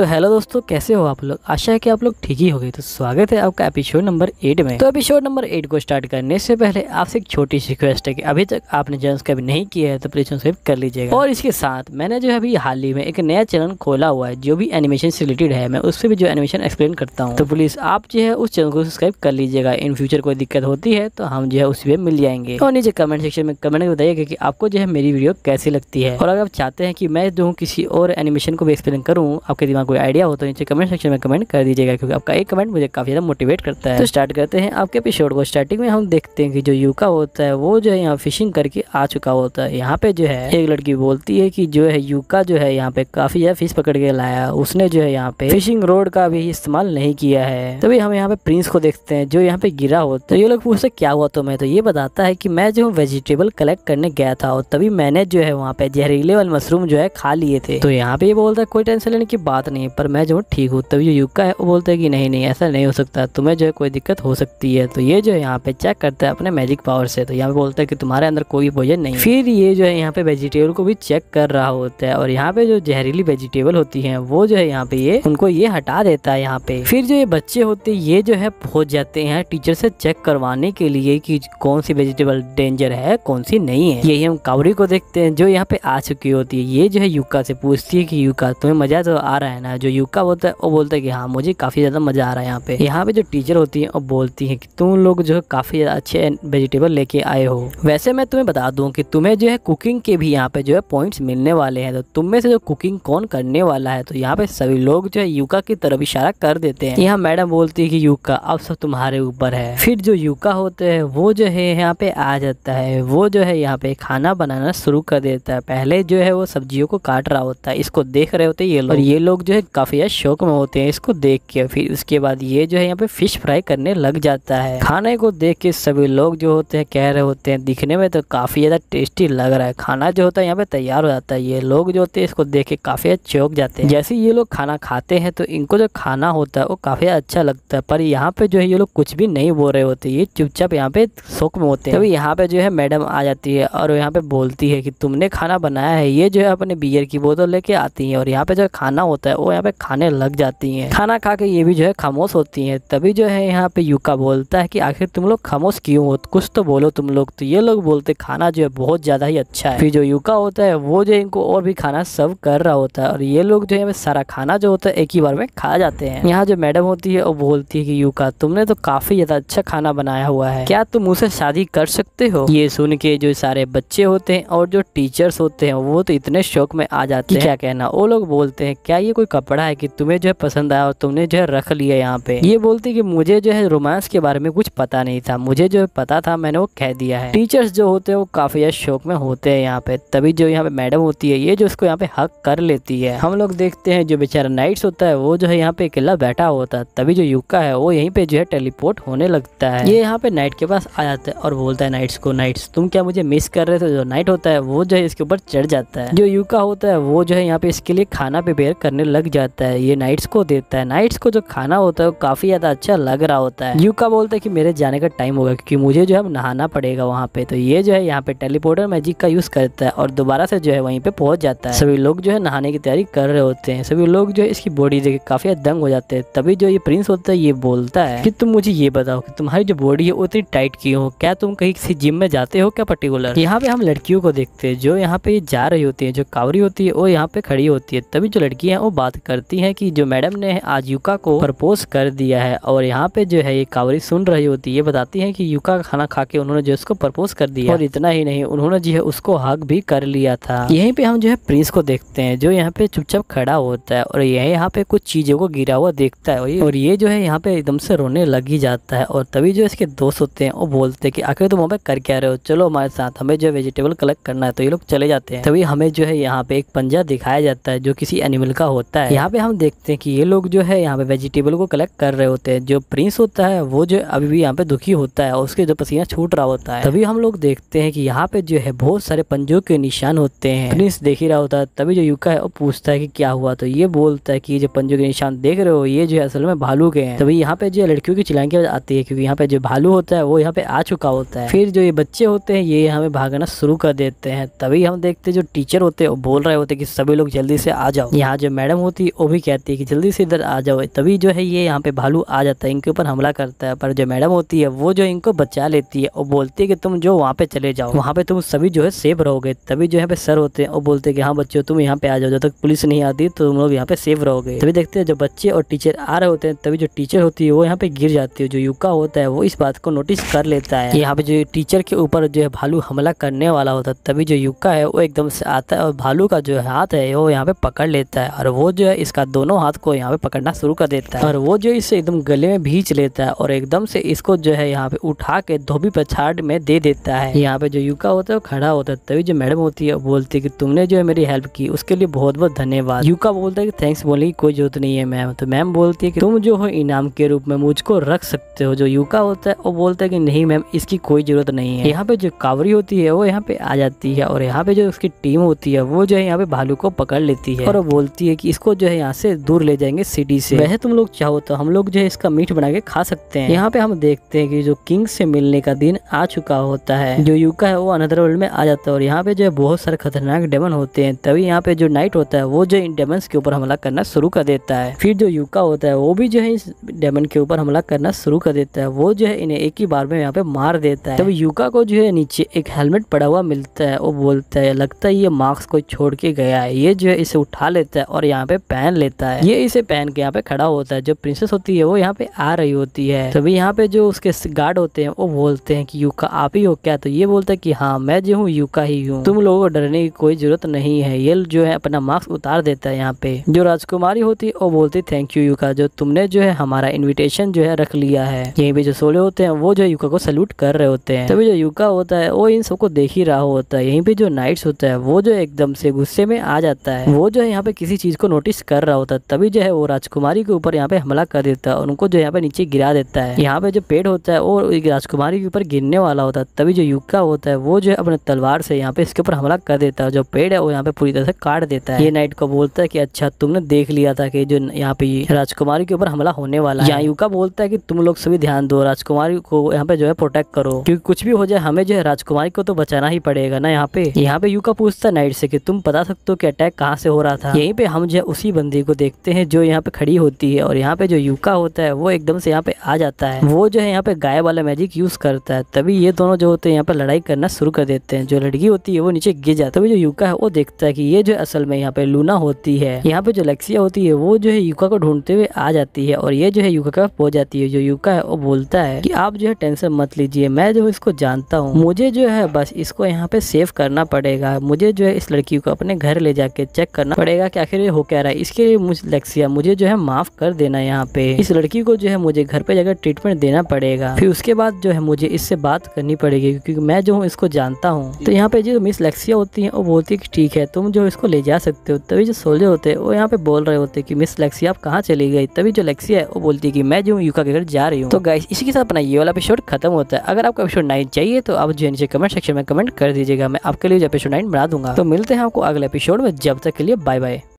तो हेलो दोस्तों कैसे हो आप लोग आशा है कि आप लोग ठीक ही हो गए तो स्वागत है आपका एपिसोड नंबर एट में तो एपिसोड नंबर एट को स्टार्ट करने से पहले आपसे एक छोटी सी रिक्वेस्ट है कि अभी तक आपने जो सब्सक्राइब नहीं किया है तो प्लीज सब्सक्राइब कर लीजिएगा और इसके साथ मैंने जो है अभी हाल ही में एक नया चैनल खोला हुआ है जो भी एनिमेशन से रिलेटेड है मैं उस पर भी जो एनिमेशन एक्सप्लेन करता हूँ तो प्लीज आप जो है उस चैनल को सब्सक्राइब कर लीजिएगा इन फ्यूचर कोई दिक्कत होती है तो हम जो है उस पर मिल जाएंगे और नीचे कमेंट सेक्शन में कमेंट बताइएगा की आपको जो है मेरी वीडियो कैसी लगती है और अगर आप चाहते हैं कि मैं जो किसी और एनिमेशन को भी एक्सप्लेन करूँ आपके दिमाग कोई आइडिया हो तो नीचे कमेंट सेक्शन में कमेंट कर दीजिएगा क्योंकि आपका एक कमेंट मुझे काफ़ी ज़्यादा मोटिवेट करता है तो स्टार्ट करते हैं आपके एपिसोड को स्टार्टिंग में हम देखते हैं कि जो युका होता है वो जो है यहाँ फिशिंग करके आ चुका होता है यहाँ पे जो है एक लड़की बोलती है की जो है युका जो है यहाँ पे काफ़ी ज़्यादा फिश पकड़ के लाया उसने जो है यहाँ पे फिशिंग रोड का भी इस्तेमाल नहीं किया है तभी हम यहाँ पे प्रिंस को देखते हैं जो यहाँ पे गिरा होता है तो ये लोग पूछते क्या हुआ तो मैं तो ये बताता है की मैं जो वेजिटेबल कलेक्ट करने गया था और तभी मैंने जो है वहाँ पे जहरीले वाले मशरूम जो है खा लिए थे तो यहाँ पे ये बोलता है कोई टेंशन लेने की बात नहीं नहीं है पर मैं जो ठीक हूँ तभी जो युक्का है वो बोलता है कि नहीं नहीं ऐसा नहीं हो सकता तुम्हें जो है कोई दिक्कत हो सकती है तो ये जो है यहाँ पे चेक करता है अपने मैजिक पावर से तो यहाँ पे बोलता है कि तुम्हारे अंदर कोई भोजन नहीं फिर ये जो है यहाँ पे वेजिटेबल को भी चेक कर रहा होता है और यहाँ पे जो जहरीली वेजिटेबल होती है वो जो है यहाँ पे ये उनको ये हटा देता है यहाँ पे फिर जो ये बच्चे होते ये जो है पहुंच जाते हैं टीचर से चेक करवाने के लिए की कौन सी वेजिटेबल डेंजर है कौन सी नहीं है यही हम कावड़ी को देखते हैं जो यहाँ पे आ चुकी होती है ये जो है युका से पूछती है कि युका तुम्हें मजा तो आ रहा है है जो युवका होता है वो बोलता है कि हाँ मुझे काफ़ी ज़्यादा मज़ा आ रहा है यहाँ पे यहाँ पे जो टीचर होती है वो बोलती है कि तुम लोग जो है काफ़ी ज़्यादा अच्छे वेजिटेबल लेके आए हो वैसे मैं तुम्हें बता दूँ कि तुम्हें जो है कुकिंग के भी यहाँ पे जो है पॉइंट्स मिलने वाले हैं तो तुम में से जो कुकिंग कौन करने वाला है तो यहाँ पे सभी लोग जो है युका की तरफ इशारा कर देते हैं यहाँ मैडम बोलती है कि युका अब सब तुम्हारे ऊपर है फिर जो युका होते हैं वो जो है यहाँ पे आ जाता है वो जो है यहाँ पे खाना बनाना शुरू कर देता है पहले जो है वो सब्जियों को काट रहा होता है इसको देख रहे होते ये लोग और ये लोग जो है काफ़ी शौक में होते हैं इसको देख के फिर उसके बाद ये जो है यहाँ पे फिश फ्राई करने लग जाता है खाने को देख के सभी लोग जो होते हैं कह रहे होते हैं दिखने में तो काफ़ी ज़्यादा टेस्टी लग रहा है खाना जो होता है यहाँ पे तैयार हो जाता है ये लोग जो होते हैं इसको देख के काफ़ी चौक जाते हैं जैसे ये लोग खाना खाते हैं तो इनको जो खाना होता है वो काफ़ी अच्छा लगता है पर यहाँ पे जो है ये लोग कुछ भी नहीं बोल रहे होते ये चुपचाप यहाँ पे शौक में होते हैं यहाँ पे जो है मैडम आ जाती है और यहाँ पे बोलती है कि तुमने खाना बनाया है ये जो है अपने बियर की बोतल लेके आती है और यहाँ पे जो खाना होता है वो यहाँ पे खाने लग जाती हैं खाना खा के ये भी जो है खामोश होती हैं तभी जो है यहाँ पे यूका बोलता है कि आखिर तुम लोग खामोश क्यों हो कुछ तो बोलो तुम लोग तो ये लोग बोलते खाना जो है बहुत ज़्यादा ही अच्छा है फिर जो युका होता है वो जो इनको और भी खाना सर्व कर रहा होता है और ये लोग जो है सारा खाना जो होता है एक ही बार में खा जाते हैं यहाँ जो मैडम होती है वो बोलती है कि यूका तुमने तो काफ़ी ज़्यादा अच्छा खाना बनाया हुआ है क्या तुम उसे शादी कर सकते हो ये सुन के जो सारे बच्चे होते हैं और जो टीचर्स होते हैं वो तो इतने शौक में आ जाते हैं क्या कहना वो लोग बोलते हैं क्या ये कोई कपड़ा है कि तुम्हें जो है पसंद आया और तुमने जो है रख लिया यहाँ पे ये बोलती कि मुझे जो है रोमांस के बारे में कुछ पता नहीं था मुझे जो है पता था मैंने वो कह दिया है टीचर्स जो होते हैं वो काफी ज्यादा शौक में होते हैं यहाँ पे तभी जो यहाँ पे मैडम होती है ये जो उसको यहाँ पे हक कर लेती है हम लोग देखते हैं जो बेचारा नाइट्स होता है वो जो है यहाँ पे अकेला बैठा होता है तभी जो युक्का है वो यहीं पे जो है टेलीपोर्ट होने लगता है ये यहाँ पे नाइट के पास आ जाता है और बोलता है नाइट्स को नाइट्स तुम क्या मुझे मिस कर रहे थे जो नाइट होता है वो जो है इसके ऊपर चढ़ जाता है जो युका होता है वो जो है यहाँ पे इसके लिए खाना प्रिपेयर करने लग लग जाता है ये नाइट्स को देता है नाइट्स को जो खाना होता है वो काफ़ी ज़्यादा अच्छा लग रहा होता है यूका बोलता है कि मेरे जाने का टाइम होगा क्योंकि मुझे जो है नहाना पड़ेगा वहाँ पे तो ये जो है यहाँ पे टेलीपोर्टर मैजिक का यूज़ करता है और दोबारा से जो है वहीं पे पहुंच जाता है सभी लोग जो है नहाने की तैयारी कर रहे होते हैं सभी लोग जो है इसकी बॉडी देख काफ़ी दंग हो जाते हैं तभी जो ये प्रिंस होता है ये बोलता है कि तुम मुझे ये बताओ कि तुम्हारी जो बॉडी है उतनी टाइट की हो क्या तुम कहीं किसी जिम में जाते हो क्या पर्टिकुलर यहाँ पे हम लड़कियों को देखते हैं जो यहाँ पे जा रही होती है जो कावरी होती है वो यहाँ पे खड़ी होती है तभी जो लड़की है वो बात बात करती हैं कि जो मैडम ने आज युका को प्रपोज कर दिया है और यहाँ पे जो है ये कावरी सुन रही होती है ये बताती है कि युका का खाना खा के उन्होंने जो इसको प्रपोज कर दिया और इतना ही नहीं उन्होंने जो है उसको हक भी कर लिया था यहीं पे हम जो है प्रिंस को देखते हैं जो यहाँ पे चुपचाप खड़ा होता है और यह यहाँ पे कुछ चीजों को गिरा हुआ देखता है और ये जो है यहाँ पे एकदम से रोने लग ही जाता है और तभी जो इसके दोस्त होते हैं वो बोलते हैं कि आखिर तुम हमें कर क्या रहे हो चलो हमारे साथ हमें जो वेजिटेबल कलेक्ट करना है तो ये लोग चले जाते हैं तभी हमें जो है यहाँ पे एक पंजा दिखाया जाता है जो किसी एनिमल का होता है होता है यहाँ पे हम देखते हैं कि ये लोग जो है यहाँ पे वेजिटेबल को कलेक्ट कर रहे होते हैं जो प्रिंस होता है वो जो अभी भी यहाँ पे दुखी होता है और उसके जो पसीना छूट रहा होता है तभी हम लोग देखते हैं कि यहाँ पे जो है बहुत सारे पंजों के निशान होते हैं प्रिंस देख ही रहा होता है तभी जो युका है वो पूछता है की क्या हुआ तो ये बोलता है की जो पंजों के निशान देख रहे हो ये जो है असल में भालू के हैं तभी यहाँ पे जो लड़कियों की चिलांगी आती है क्योंकि यहाँ पे जो भालू होता है वो यहाँ पे आ चुका होता है फिर जो ये बच्चे होते हैं ये यहाँ पे भागना शुरू कर देते हैं तभी हम देखते जो टीचर होते हैं वो बोल रहे होते कि सभी लोग जल्दी से आ जाओ यहाँ जो मैडम बहुत ही वो भी कहती है कि जल्दी से इधर आ जाओ तभी जो है ये यहाँ पे भालू आ जाता है इनके ऊपर हमला करता है पर जो मैडम होती है वो जो इनको बचा लेती है और बोलती है कि तुम जो वहाँ पे चले जाओ वहाँ पे तुम सभी जो है सेफ रहोगे तभी जो यहाँ पे सर होते हैं और बोलते हैं कि हाँ बच्चों तुम यहाँ पे आ जाओ जब तक पुलिस नहीं आती तो तुम लोग यहाँ पे सेफ रहोगे तभी देखते हैं जब बच्चे और टीचर आ रहे होते हैं तभी जो टीचर होती है वो यहाँ पे गिर जाती है जो युका होता है वो इस बात को नोटिस कर लेता है यहाँ पे जो टीचर के ऊपर जो है भालू हमला करने वाला होता है तभी जो युका है वो एकदम से आता है और भालू का जो हाथ है वो यहाँ पे पकड़ लेता है और वो जो है इसका दोनों हाथ को यहाँ पे पकड़ना शुरू कर देता है और वो जो इसे एकदम गले में भींच लेता है और एकदम से इसको जो है यहाँ पे उठा के धोबी पछाड़ में दे देता है यहाँ पे जो युका होता है खड़ा होता है तभी जो मैडम होती है बोलती है की तुमने जो है मेरी हेल्प की उसके लिए बहुत बहुत धन्यवाद युका बोलता है थैंक्स बोलने की कोई जरूरत नहीं है मैम तो मैम बोलती है की तुम जो हो इनाम के रूप में मुझको रख सकते हो जो युका होता है वो बोलता है की नहीं मैम इसकी कोई जरूरत नहीं है यहाँ पे जो कावरी होती है वो यहाँ पे आ जाती है और यहाँ पे जो उसकी टीम होती है वो जो है यहाँ पे भालू को पकड़ लेती है और बोलती है कि इस इसको जो है यहाँ से दूर ले जाएंगे सिटी से वह तुम लोग चाहो तो हम लोग जो है इसका मीट बना के खा सकते हैं यहाँ पे हम देखते हैं कि जो किंग से मिलने का दिन आ चुका होता है जो युका है वो अनदर वर्ल्ड में आ जाता है और यहाँ पे जो है बहुत सारे खतरनाक डेमन होते हैं तभी यहाँ पे जो नाइट होता है वो जो इन डेमन के ऊपर हमला करना शुरू कर देता है फिर जो युका होता है वो भी जो है इस डेमन के ऊपर हमला करना शुरू कर देता है वो जो है इन्हें एक ही बार में यहाँ पे मार देता है तभी युका को जो है नीचे एक हेलमेट पड़ा हुआ मिलता है वो बोलता है लगता है ये मास्क को छोड़ के गया है ये जो है इसे उठा लेता है और यहाँ पे पहन लेता है ये इसे पहन के यहाँ पे खड़ा होता है जो प्रिंसेस होती है वो यहाँ पे आ रही होती है तभी यहाँ पे जो उसके गार्ड होते हैं वो बोलते हैं कि युका आप ही हो क्या तो ये बोलता है कि हाँ मैं जो हूँ युका ही हूँ तुम लोगों को डरने की कोई जरूरत नहीं है ये जो है अपना मास्क उतार देता है यहाँ पे जो राजकुमारी होती है वो बोलती थैंक यू युका जो तुमने जो है हमारा इन्विटेशन जो है रख लिया है यही पे जो सोले होते हैं वो जो युका को सल्यूट कर रहे होते हैं तभी जो युका होता है वो इन सबको देख ही रहा होता है यही पे जो नाइट्स होता है वो जो एकदम से गुस्से में आ जाता है वो जो है यहाँ पे किसी चीज को नोटिस कर रहा होता तभी जो है वो राजकुमारी के ऊपर यहाँ पे हमला कर देता है और उनको जो यहाँ पे नीचे गिरा देता है यहाँ पे जो पेड़ होता है वो राजकुमारी के ऊपर गिरने वाला होता है तभी जो युक्का होता है वो जो है अपने तलवार से यहाँ पे इसके ऊपर हमला कर देता है जो पेड़ है वो यहाँ पे पूरी तरह से काट देता है ये नाइट को बोलता है की अच्छा तुमने देख लिया था की जो यहाँ पे राजकुमारी के ऊपर हमला होने वाला है युका बोलता है की तुम लोग सभी ध्यान दो राजकुमारी को यहाँ पे जो है प्रोटेक्ट करो क्योंकि कुछ भी हो जाए हमें जो है राजकुमारी को तो बचाना ही पड़ेगा ना यहाँ पे यहाँ पे युका पूछता है नाइट से की तुम बता सकते हो की अटैक कहाँ से हो रहा था यहीं पे हम जो उसी बंदी को देखते हैं जो यहाँ पे खड़ी होती है और यहाँ पे जो युका होता है वो एकदम से यहाँ पे आ जाता है वो जो है यहाँ पे गाय वाला मैजिक यूज़ करता है तभी ये दोनों जो होते हैं यहाँ पे लड़ाई करना शुरू कर देते हैं जो लड़की होती है वो नीचे गिर जाता है जो युका है वो देखता है की ये जो असल में यहाँ पे लूना होती है यहाँ पे जो लेक्सिया होती है वो जो है युका को ढूंढते हुए आ जाती है और ये जो है युका का जाती है जो युका है वो बोलता है की आप जो है टेंशन मत लीजिए मैं जो इसको जानता हूँ मुझे जो है बस इसको यहाँ पे सेव करना पड़ेगा मुझे जो है इस लड़की को अपने घर ले जाके चेक करना पड़ेगा कि आखिर ये हो क्या कह रहा है इसके लिए मुझ लेक्सिया मुझे जो है माफ़ कर देना यहाँ पे इस लड़की को जो है मुझे घर पे जाकर ट्रीटमेंट देना पड़ेगा फिर उसके बाद जो है मुझे इससे बात करनी पड़ेगी क्योंकि मैं जो हूँ इसको जानता हूँ तो यहाँ पे जो मिस लेक्सिया होती है वो बोलती है ठीक है तुम जो इसको ले जा सकते हो तभी जो सोल्जर होते वो यहाँ पे बोल रहे होते कि मिस लेक्सिया आप कहाँ चली गई तभी जो लेक्सिया है वो बोलती है कि मैं जो यूका के घर जा रही हूँ तो गाइस इसी के साथ अपना ये वाला एपिसोड खत्म होता है अगर आपको एपिसोड नाइन चाहिए तो आप जो नीचे कमेंट सेक्शन में कमेंट कर दीजिएगा मैं आपके लिए एपिसोड नाइन बना दूंगा तो मिलते हैं आपको अगले एपिसोड में जब तक के लिए बाय बाय